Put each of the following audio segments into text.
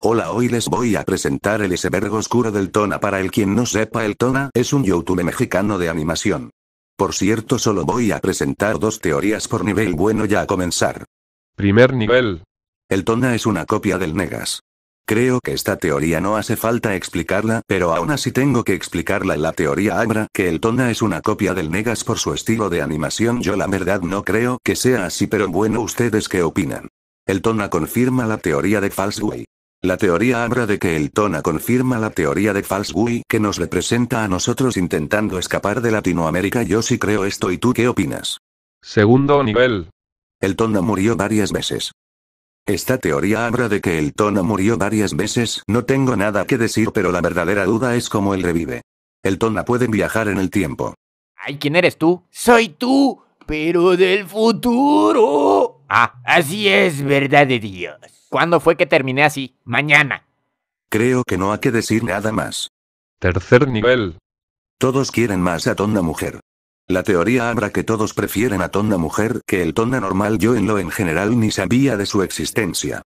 Hola hoy les voy a presentar el iceberg oscuro del Tona para el quien no sepa el Tona es un Youtube mexicano de animación. Por cierto solo voy a presentar dos teorías por nivel bueno ya a comenzar. Primer nivel. El Tona es una copia del Negas. Creo que esta teoría no hace falta explicarla, pero aún así tengo que explicarla. La teoría abra que el Tona es una copia del Negas por su estilo de animación. Yo la verdad no creo que sea así, pero bueno, ¿ustedes qué opinan? El Tona confirma la teoría de Falseway. La teoría habla de que el Tona confirma la teoría de Falsgui que nos representa a nosotros intentando escapar de Latinoamérica. Yo sí creo esto y tú qué opinas. Segundo nivel. El Tona murió varias veces. Esta teoría habla de que el Tona murió varias veces, no tengo nada que decir pero la verdadera duda es cómo él revive. El Tona puede viajar en el tiempo. Ay, ¿quién eres tú? Soy tú, pero del futuro. Ah, así es, verdad de Dios. ¿Cuándo fue que terminé así? Mañana. Creo que no hay que decir nada más. Tercer nivel. Todos quieren más a Tonda Mujer. La teoría habrá que todos prefieren a Tonda Mujer que el Tonda normal. Yo en lo en general ni sabía de su existencia.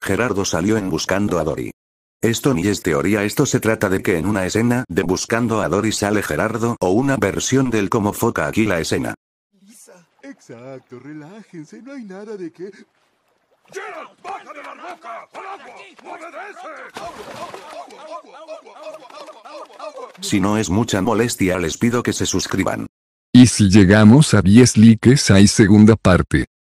Gerardo salió en buscando a Dory. Esto ni es teoría, esto se trata de que en una escena de Buscando a Dory sale Gerardo o una versión del cómo foca aquí la escena. Exacto, relájense, no hay nada de qué. la agua! Si no es mucha molestia, les pido que se suscriban. Y si llegamos a 10 likes hay segunda parte.